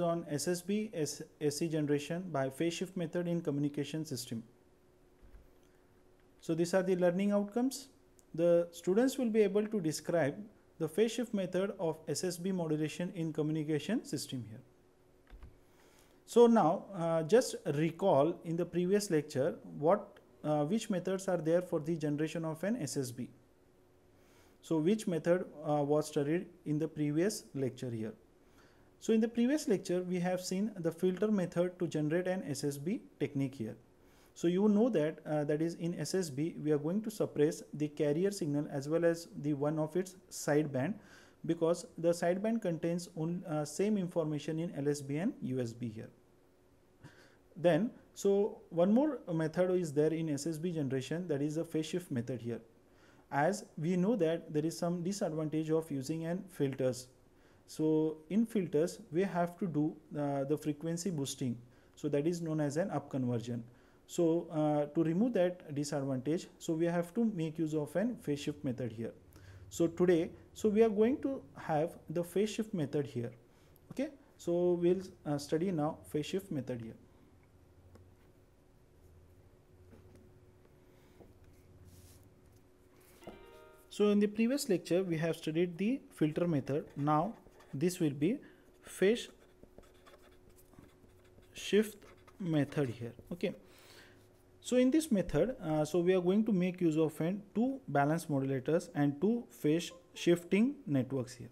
on SSB SC generation by phase shift method in communication system. So these are the learning outcomes. The students will be able to describe the phase shift method of SSB modulation in communication system here. So now uh, just recall in the previous lecture what uh, which methods are there for the generation of an SSB. So which method uh, was studied in the previous lecture here. So in the previous lecture, we have seen the filter method to generate an SSB technique here. So you know that uh, that is in SSB, we are going to suppress the carrier signal as well as the one of its sideband because the sideband contains uh, same information in LSB and USB here. Then, so one more method is there in SSB generation that is the phase shift method here. As we know that there is some disadvantage of using an filters so in filters, we have to do uh, the frequency boosting. So that is known as an up conversion. So uh, to remove that disadvantage, so we have to make use of an phase shift method here. So today, so we are going to have the phase shift method here. Okay, so we'll uh, study now phase shift method here. So in the previous lecture, we have studied the filter method. Now this will be phase shift method here okay so in this method uh, so we are going to make use of two balance modulators and two phase shifting networks here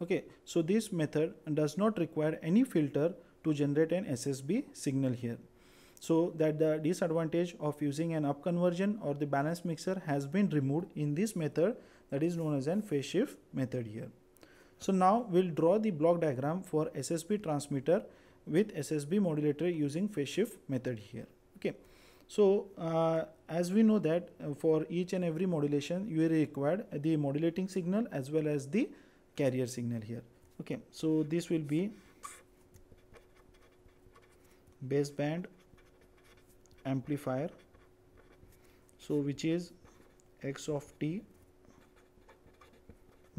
okay so this method does not require any filter to generate an ssb signal here so that the disadvantage of using an up conversion or the balance mixer has been removed in this method that is known as an phase shift method here so now we'll draw the block diagram for SSB transmitter with SSB modulator using phase shift method here. Okay. So uh, as we know that uh, for each and every modulation you are required the modulating signal as well as the carrier signal here. Okay. So this will be baseband amplifier so which is x of t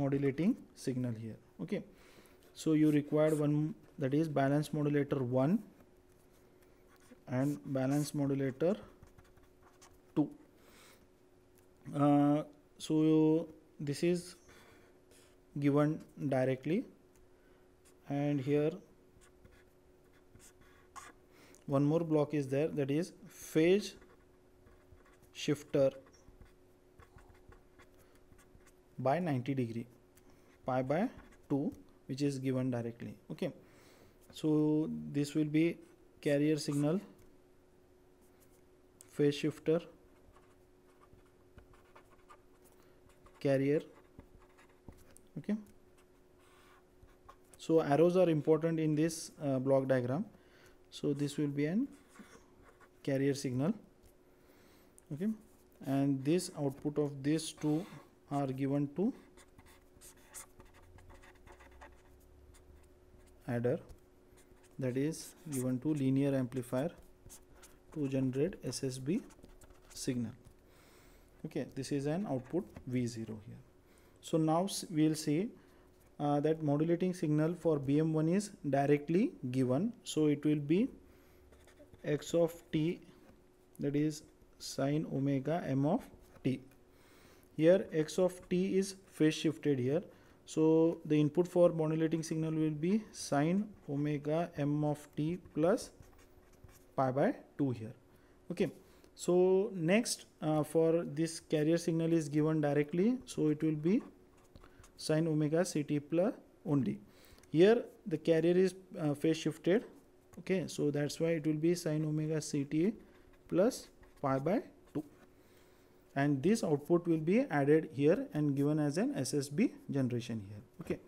modulating signal here okay so you required one that is balance modulator 1 and balance modulator 2 uh, so this is given directly and here one more block is there that is phase shifter by 90 degree pi by 2 which is given directly okay so this will be carrier signal phase shifter carrier okay so arrows are important in this uh, block diagram so this will be an carrier signal okay and this output of these two are given to adder that is given to linear amplifier to generate SSB signal okay this is an output V0 here so now we will see uh, that modulating signal for BM1 is directly given so it will be x of t that is sine omega m of t here x of t is phase shifted here so the input for modulating signal will be sine omega m of t plus pi by 2 here okay so next uh, for this carrier signal is given directly so it will be sine omega ct plus only here the carrier is uh, phase shifted okay so that's why it will be sine omega ct plus pi by and this output will be added here and given as an SSB generation here okay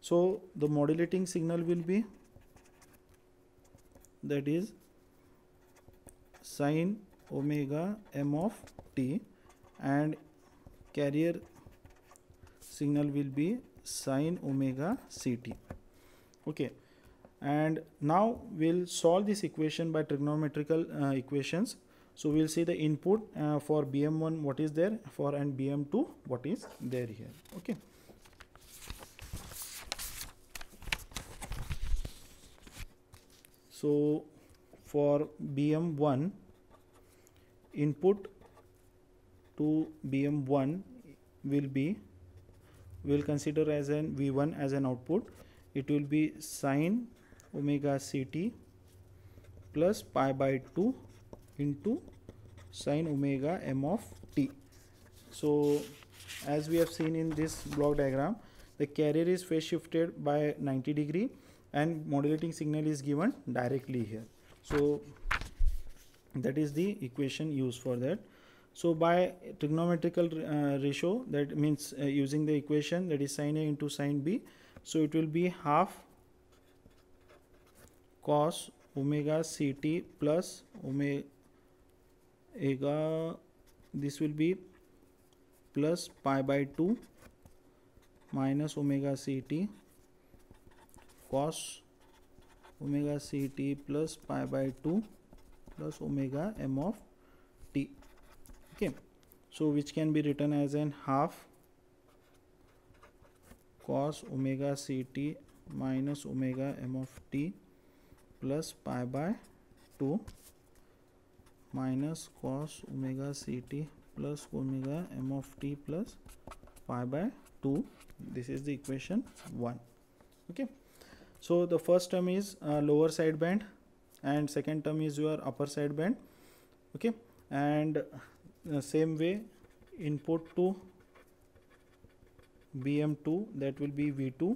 so the modulating signal will be that is sine omega m of t and carrier signal will be sine omega ct okay and now we'll solve this equation by trigonometrical uh, equations so we'll see the input uh, for bm1 what is there for and bm2 what is there here okay so for bm1 input to bm1 will be will consider as an v1 as an output it will be sine omega ct plus pi by 2 into sine omega m of t. So as we have seen in this block diagram, the carrier is phase shifted by 90 degree and modulating signal is given directly here. So that is the equation used for that. So by trigonometrical uh, ratio, that means uh, using the equation that is sine A into sine B. So it will be half cos omega ct plus omega ega this will be plus pi by 2 minus omega ct cos omega ct plus pi by 2 plus omega m of t okay so which can be written as an half cos omega ct minus omega m of t plus pi by 2 minus cos omega ct plus omega m of t plus pi by 2 this is the equation 1 okay so the first term is uh, lower side band and second term is your upper side band okay and uh, same way input to bm2 that will be v2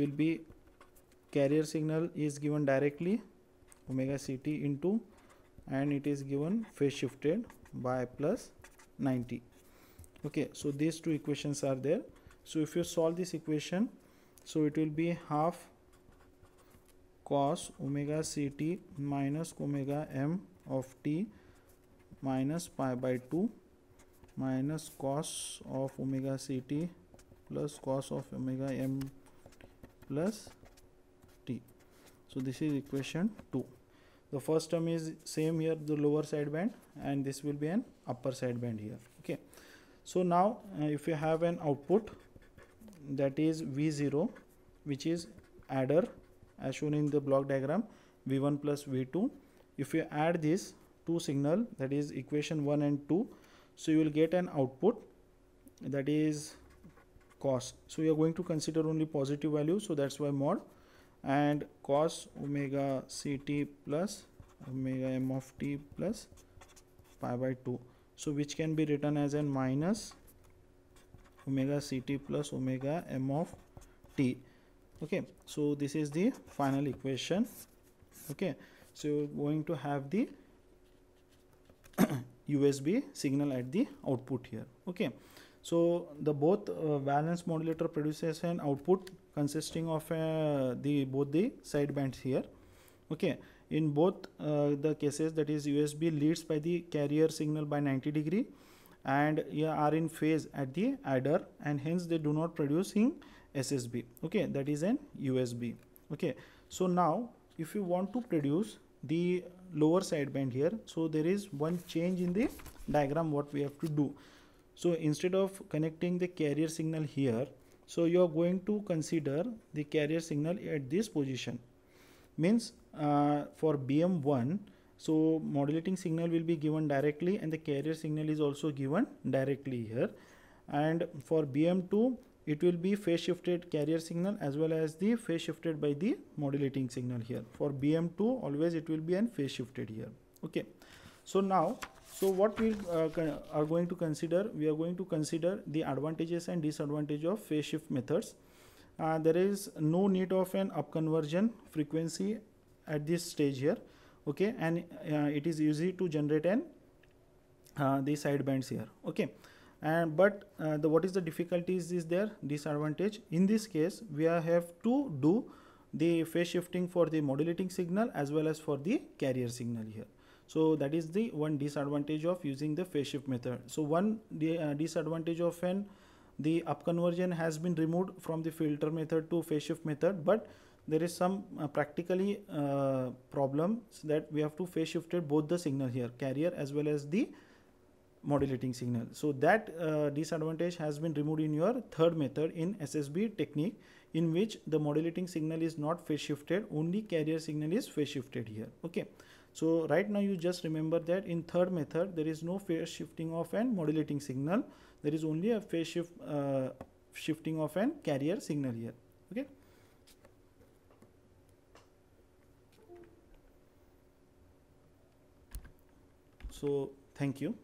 will be carrier signal is given directly omega ct into and it is given phase shifted by plus 90 okay so these two equations are there so if you solve this equation so it will be half cos omega ct minus omega m of t minus pi by 2 minus cos of omega ct plus cos of omega m plus t so this is equation 2 the first term is same here the lower sideband and this will be an upper sideband here okay so now uh, if you have an output that is v0 which is adder as shown in the block diagram v1 plus v2 if you add these two signal that is equation 1 and 2 so you will get an output that is cos so we are going to consider only positive value so that's why mod and cos omega ct plus omega m of t plus pi by 2 so which can be written as n minus omega ct plus omega m of t okay so this is the final equation okay so you're going to have the usb signal at the output here okay so the both uh, valence modulator produces an output consisting of uh, the both the side bands here. Okay, in both uh, the cases that is USB leads by the carrier signal by 90 degree and are in phase at the adder and hence they do not produce in SSB. Okay, that is an USB. Okay, so now if you want to produce the lower sideband here, so there is one change in the diagram what we have to do so instead of connecting the carrier signal here so you are going to consider the carrier signal at this position means uh, for bm1 so modulating signal will be given directly and the carrier signal is also given directly here and for bm2 it will be phase shifted carrier signal as well as the phase shifted by the modulating signal here for bm2 always it will be an phase shifted here okay so now so what we uh, are going to consider we are going to consider the advantages and disadvantages of phase shift methods uh, there is no need of an up conversion frequency at this stage here okay and uh, it is easy to generate an uh, the side bands here okay and but uh, the what is the difficulties is there disadvantage in this case we have to do the phase shifting for the modulating signal as well as for the carrier signal here so that is the one disadvantage of using the phase shift method so one uh, disadvantage of an the up conversion has been removed from the filter method to phase shift method but there is some uh, practically uh, problems that we have to phase shifted both the signal here carrier as well as the modulating signal so that uh, disadvantage has been removed in your third method in ssb technique in which the modulating signal is not phase shifted only carrier signal is phase shifted here okay so right now you just remember that in third method there is no phase shifting of an modulating signal. There is only a phase shift uh, shifting of an carrier signal here. Okay. So thank you.